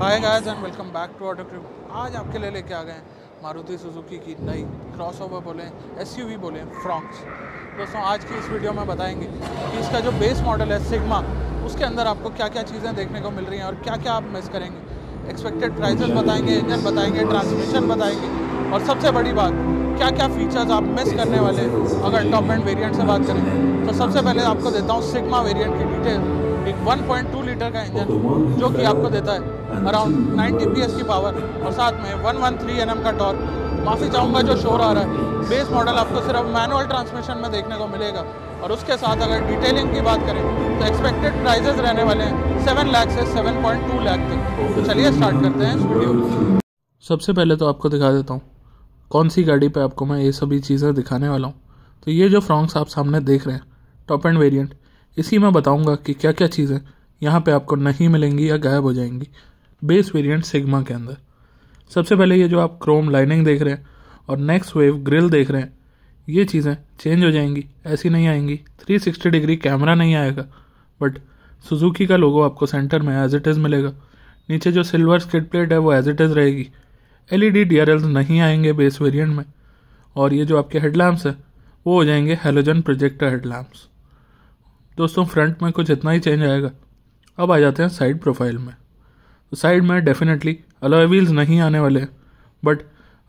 hi guys and welcome back to auto क्रिप आज आपके लिए लेके आ गए हैं मारुति सुजुकी की नई क्रॉसओवर बोलें एसयूवी बोलें फ्रॉक्स दोस्तों आज की इस वीडियो में बताएंगे कि इसका जो बेस मॉडल है सिग्मा उसके अंदर आपको क्या क्या चीज़ें देखने को मिल रही हैं और क्या क्या आप मिस करेंगे एक्सपेक्टेड प्राइजेस बताएंगे इंजन बताएंगे ट्रांसमिशन बताएंगे और सबसे बड़ी बात क्या क्या फीचर्स आप मिस करने वाले अगर टॉप एंड वेरियंट से बात करें तो सबसे पहले आपको देता हूँ सिगमा वेरियंट की डिटेल एक 1.2 लीटर का इंजन जो कि आपको देता है अराउंड 90 पी की पावर और साथ में 113 एनएम का टॉर्क माफ़ी चाहूँगा जो शोर आ रहा है बेस मॉडल आपको सिर्फ मैनुअल ट्रांसमिशन में देखने को मिलेगा और उसके साथ अगर डिटेलिंग की बात करें तो एक्सपेक्टेड प्राइजेस रहने वाले हैं सेवन लैख से सेवन पॉइंट टू लैख तक तो चलिए स्टार्ट करते हैं इस वीडियो सबसे पहले तो आपको दिखा देता हूँ कौन सी गाड़ी पे आपको मैं ये सभी चीज़ें दिखाने वाला हूँ तो ये जो फ्रॉन्क्स आप सामने देख रहे हैं टॉप एंड वेरिएंट इसी में बताऊंगा कि क्या क्या चीज़ें यहाँ पे आपको नहीं मिलेंगी या गायब हो जाएंगी बेस वेरिएंट सिग्मा के अंदर सबसे पहले ये जो आप क्रोम लाइनिंग देख रहे हैं और नेक्स्ट वेव ग्रिल देख रहे हैं ये चीज़ें चेंज हो जाएंगी ऐसी नहीं आएंगी 360 डिग्री कैमरा नहीं आएगा बट सुजुकी का लोगो आपको सेंटर में एज इट इज़ मिलेगा नीचे जो सिल्वर स्किड प्लेट है वो एज इट इज़ रहेगी एल ई e नहीं आएंगे बेस वेरियंट में और ये जो आपके हेडलैम्प्स हैं वो हो जाएंगे हेलोजन प्रोजेक्टर हेडलैम्प्स दोस्तों फ्रंट में कुछ इतना ही चेंज आएगा अब आ जाते हैं साइड प्रोफाइल में तो साइड में डेफिनेटली अलॉय व्हील्स नहीं आने वाले हैं बट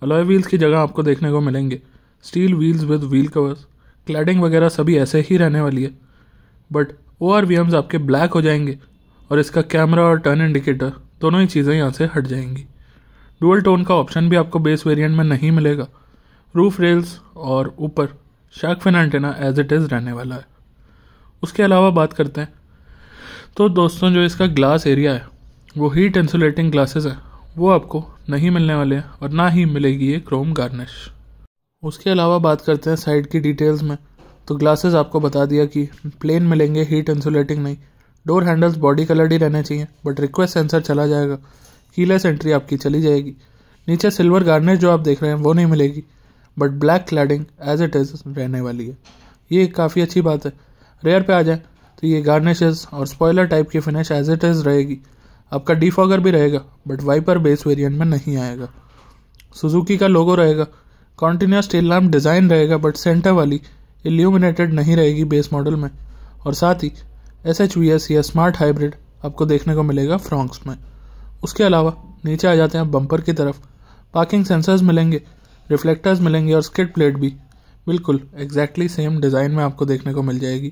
अलॉय व्हील्स की जगह आपको देखने को मिलेंगे steel wheels with wheel covers cladding वगैरह सभी ऐसे ही रहने वाली है but O R V Ms आपके ब्लैक हो जाएंगे और इसका कैमरा और टर्न इंडिकेटर दोनों ही चीज़ें यहाँ से हट जाएंगी डुअल टोन का ऑप्शन भी आपको बेस वेरिएंट में नहीं मिलेगा रूफ रेल्स और ऊपर shark fin antenna as it is रहने वाला है उसके अलावा बात करते हैं तो दोस्तों जो इसका ग्लास एरिया है वो हीट इंसुलेटिंग ग्लासेस है वो आपको नहीं मिलने वाले हैं और ना ही मिलेगी ये क्रोम गार्निश उसके अलावा बात करते हैं साइड की डिटेल्स में तो ग्लासेस आपको बता दिया कि प्लेन मिलेंगे हीट इंसुलेटिंग नहीं डोर हैंडल्स बॉडी कलर्ड ही रहने चाहिए बट रिक्वेस्ट सेंसर चला जाएगा कीलेस एंट्री आपकी चली जाएगी नीचे सिल्वर गार्निश जो आप देख रहे हैं वो नहीं मिलेगी but black cladding as it is रहने वाली है ये काफ़ी अच्छी बात है रेयर पे आ जाए तो ये गार्निशेज और स्पॉयलर टाइप की फिनिश एज इट इज़ रहेगी आपका डिफॉगर भी रहेगा बट वाइपर बेस वेरिएंट में नहीं आएगा सुजुकी का लोगो रहेगा कॉन्टीन्यूस टेल लैम्प डिज़ाइन रहेगा बट सेंटर वाली इल्यूमिनेटेड नहीं रहेगी बेस मॉडल में और साथ ही एस एच वी एस या स्मार्ट हाइब्रिड आपको देखने को मिलेगा फ्रॉन्क्स में उसके अलावा नीचे आ जाते हैं बम्पर की तरफ पार्किंग सेंसर्स मिलेंगे रिफ्लेक्टर्स मिलेंगे और स्किट प्लेट भी बिल्कुल एग्जैक्टली सेम डिज़ाइन में आपको देखने को मिल जाएगी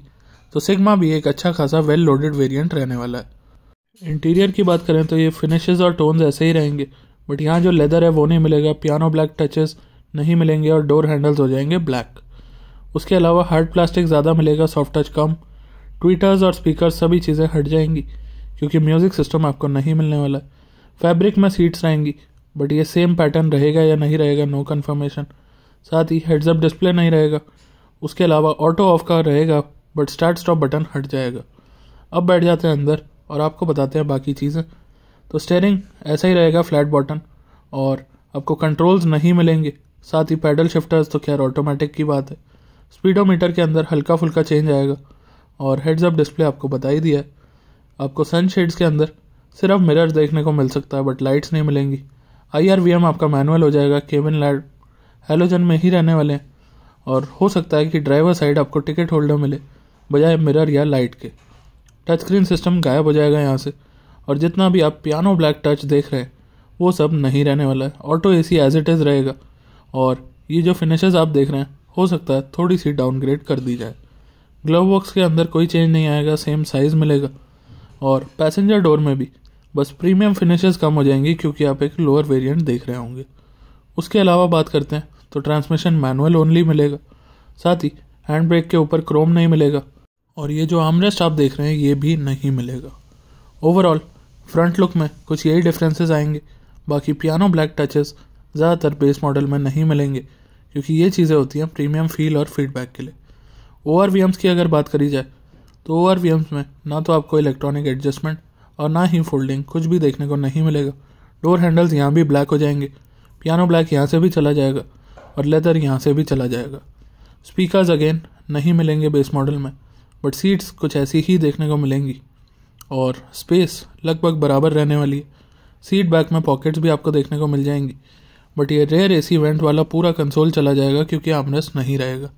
तो सिग्मा भी एक अच्छा खासा वेल लोडेड वेरियंट रहने वाला है इंटीरियर की बात करें तो ये फिनिशेज और टोन्स ऐसे ही रहेंगे बट यहाँ जो लेदर है वो नहीं मिलेगा पियानो ब्लैक टचेस नहीं मिलेंगे और डोर हैंडल्स हो जाएंगे ब्लैक उसके अलावा हार्ड प्लास्टिक ज़्यादा मिलेगा सॉफ्ट टच कम ट्विटर्स और स्पीकर सभी चीज़ें हट जाएंगी क्योंकि म्यूज़िक सिस्टम आपको नहीं मिलने वाला फैब्रिक में सीट्स रहेंगी बट ये सेम पैटर्न रहेगा या नहीं रहेगा नो कन्फर्मेशन साथ ही हेड्सअप डिस्प्ले नहीं रहेगा उसके अलावा ऑटो ऑफ का रहेगा बट स्टार्ट स्टॉप बटन हट जाएगा अब बैठ जाते हैं अंदर और आपको बताते हैं बाकी चीज़ें तो स्टेयरिंग ऐसा ही रहेगा फ्लैट बॉटन और आपको कंट्रोल्स नहीं मिलेंगे साथ ही पैडल शिफ्टर्स तो खैर ऑटोमेटिक की बात है स्पीडोमीटर के अंदर हल्का फुल्का चेंज आएगा और हेड्स अप डिस्प्ले आपको बता ही दिया है आपको सन शेड्स के अंदर सिर्फ मिरर्स देखने को मिल सकता है बट लाइट्स नहीं मिलेंगी आई आर वी एम आपका मैनुअल हो जाएगा केविन लाइट हेलोजन में ही रहने वाले हैं और हो सकता है कि ड्राइवर साइड आपको टिकट होल्डर मिले बजाय मिरर या लाइट के टच स्क्रीन सिस्टम गायब हो जाएगा यहाँ से और जितना भी आप पियानो ब्लैक टच देख रहे हैं वो सब नहीं रहने वाला है auto A C as it is रहेगा और ये जो फिनिशेज आप देख रहे हैं हो सकता है थोड़ी सी डाउनग्रेड कर दी जाए ग्लव बॉक्स के अंदर कोई चेंज नहीं आएगा सेम साइज़ मिलेगा और पैसेंजर डोर में भी बस प्रीमियम फिनिशेज कम हो जाएंगी क्योंकि आप एक लोअर वेरिएंट देख रहे होंगे उसके अलावा बात करते हैं तो ट्रांसमिशन मैनुअल ओनली मिलेगा साथ ही हैंड ब्रेक के ऊपर क्रोम नहीं मिलेगा और ये जो आमरेस्ट आप देख रहे हैं ये भी नहीं मिलेगा ओवरऑल फ्रंट लुक में कुछ यही डिफरेंसेस आएंगे बाकी पियानो ब्लैक टचेस ज़्यादातर बेस मॉडल में नहीं मिलेंगे क्योंकि ये चीज़ें होती हैं प्रीमियम फील और फीडबैक के लिए ओ आर की अगर बात करी जाए तो ओ आर में ना तो आपको इलेक्ट्रॉनिक एडजस्टमेंट और ना ही फोल्डिंग कुछ भी देखने को नहीं मिलेगा डोर हैंडल्स यहाँ भी ब्लैक हो जाएंगे पियानो ब्लैक यहाँ से भी चला जाएगा और लेदर यहाँ से भी चला जाएगा स्पीकर्स अगेन नहीं मिलेंगे बेस मॉडल में बट सीट्स कुछ ऐसी ही देखने को मिलेंगी और स्पेस लगभग बराबर रहने वाली है सीट बैक में पॉकेट्स भी आपको देखने को मिल जाएंगी बट ये रेयर एसी वेंट वाला पूरा कंसोल चला जाएगा क्योंकि आमनेस नहीं रहेगा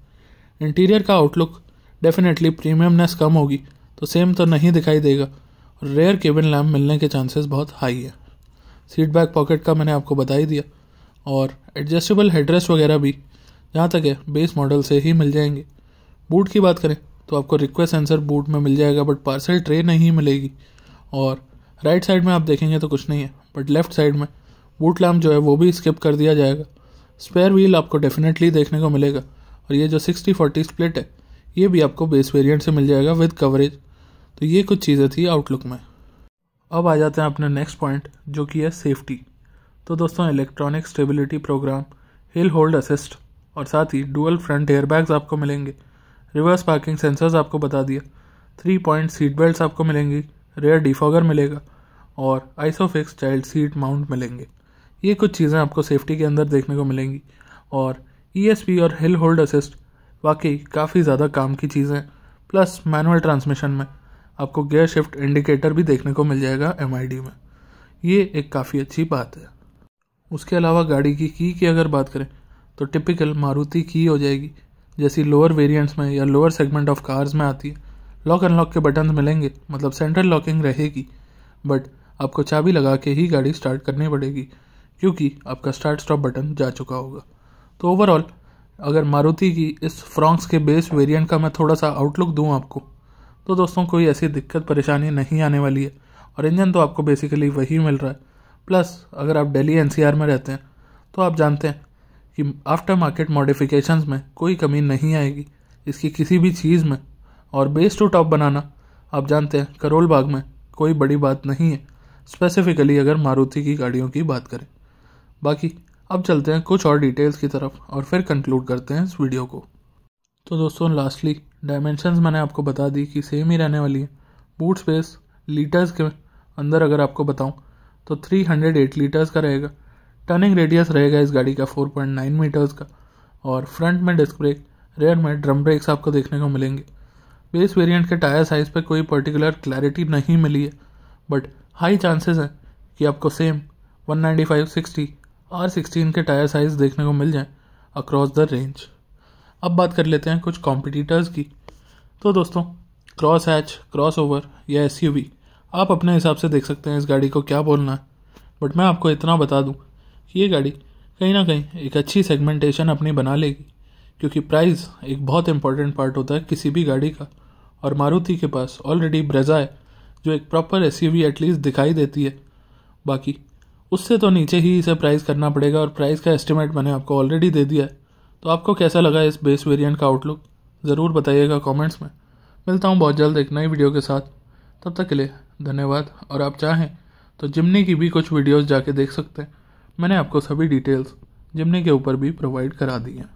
इंटीरियर का आउटलुक डेफिनेटली प्रीमियमनेस कम होगी तो सेम तो नहीं दिखाई देगा और रेयर केबिन लैम्प मिलने के चांसेस बहुत हाई है सीट बैक पॉकेट का मैंने आपको बता ही दिया और एडजस्टेबल हेडरेस्ट वगैरह भी जहाँ तक है बेस मॉडल से ही मिल जाएंगे बूट की बात करें तो आपको रिक्वेस्ट आंसर बूट में मिल जाएगा बट पार्सल ट्रे नहीं मिलेगी और राइट साइड में आप देखेंगे तो कुछ नहीं है बट लेफ्ट साइड में बूट लैम्प जो है वो भी स्किप कर दिया जाएगा स्पेयर व्हील आपको डेफिनेटली देखने को मिलेगा और ये जो सिक्सटी फोर्टी स्प्लिट है ये भी आपको बेस वेरियंट से मिल जाएगा विद कवरेज तो ये कुछ चीज़ें थी आउटलुक में अब आ जाते हैं अपने नेक्स्ट पॉइंट जो कि है सेफ्टी तो दोस्तों electronic stability programme hill hold assist और साथ ही डुअल फ्रंट एयरबैग्स आपको मिलेंगे रिवर्स पार्किंग सेंसर्स आपको बता दिया थ्री पॉइंट सीट बेल्ट आपको मिलेंगी रेयर डिफॉगर मिलेगा और आइसोफिक्स चाइल्ड सीट माउंट मिलेंगे ये कुछ चीज़ें आपको सेफ्टी के अंदर देखने को मिलेंगी और ई e और हिल होल्ड असिस्ट वाकई काफ़ी ज़्यादा काम की चीज़ें हैं प्लस मैनुअल ट्रांसमिशन में आपको गियर शिफ्ट इंडिकेटर भी देखने को मिल जाएगा एम में ये एक काफ़ी अच्छी बात है उसके अलावा गाड़ी की की की अगर बात करें तो टिपिकल मारुति की हो जाएगी जैसी लोअर वेरिएंट्स में या लोअर सेगमेंट ऑफ कार्स में आती है लॉक अनलॉक के बटन मिलेंगे मतलब सेंट्रल लॉकिंग रहेगी बट आपको चाबी लगा के ही गाड़ी स्टार्ट करनी पड़ेगी क्योंकि आपका स्टार्ट स्टॉप बटन जा चुका होगा तो ओवरऑल अगर मारुति की इस फ्रॉन्क्स के बेस वेरिएंट का मैं थोड़ा सा आउटलुक दूँ आपको तो दोस्तों कोई ऐसी दिक्कत परेशानी नहीं आने वाली है और इंजन तो आपको बेसिकली वही मिल रहा है प्लस अगर आप डेली एनसीआर में रहते हैं तो आप जानते हैं कि आफ्टर मार्केट मॉडिफिकेशन में कोई कमी नहीं आएगी इसकी किसी भी चीज़ में और बेस टू टॉप बनाना आप जानते हैं करोल बाग में कोई बड़ी बात नहीं है स्पेसिफ़िकली अगर मारुति की गाड़ियों की बात करें बाकी अब चलते हैं कुछ और डिटेल्स की तरफ और फिर कंक्लूड करते हैं इस वीडियो को तो दोस्तों लास्टली डायमेंशंस मैंने आपको बता दी कि सेम ही रहने वाली है बूट स्पेस लीटर्स के अंदर अगर आपको बताऊं तो 308 लीटर्स का रहेगा टर्निंग रेडियस रहेगा इस गाड़ी का 4.9 मीटर्स का और फ्रंट में डिस्क ब्रेक रेयर में ड्रम ब्रेक्स आपको देखने को मिलेंगे बेस वेरिएंट के टायर साइज़ पे कोई पर्टिकुलर क्लैरिटी नहीं मिली है बट हाई चांसेस हैं कि आपको सेम 195 60 आर सिक्सटीन के टायर साइज़ देखने को मिल जाएं अक्रॉस द रेंज अब बात कर लेते हैं कुछ कॉम्पिटिटर्स की तो दोस्तों क्रॉस हैच क्रॉस ओवर या एस आप अपने हिसाब से देख सकते हैं इस गाड़ी को क्या बोलना है बट मैं आपको इतना बता दूँ ये गाड़ी कहीं ना कहीं एक अच्छी सेगमेंटेशन अपनी बना लेगी क्योंकि प्राइस एक बहुत इंपॉर्टेंट पार्ट होता है किसी भी गाड़ी का और मारुति के पास ऑलरेडी ब्रेजा है जो एक प्रॉपर एस एटलीस्ट दिखाई देती है बाकी उससे तो नीचे ही इसे प्राइस करना पड़ेगा और प्राइस का एस्टिमेट मैंने आपको ऑलरेडी दे दिया है तो आपको कैसा लगा इस बेस वेरिएंट का आउटलुक ज़रूर बताइएगा कमेंट्स में मिलता हूँ बहुत जल्द एक नई वीडियो के साथ तब तक के लिए धन्यवाद और आप चाहें तो जिमनी की भी कुछ वीडियोस जाके देख सकते हैं मैंने आपको सभी डिटेल्स जिमनी के ऊपर भी प्रोवाइड करा दी हैं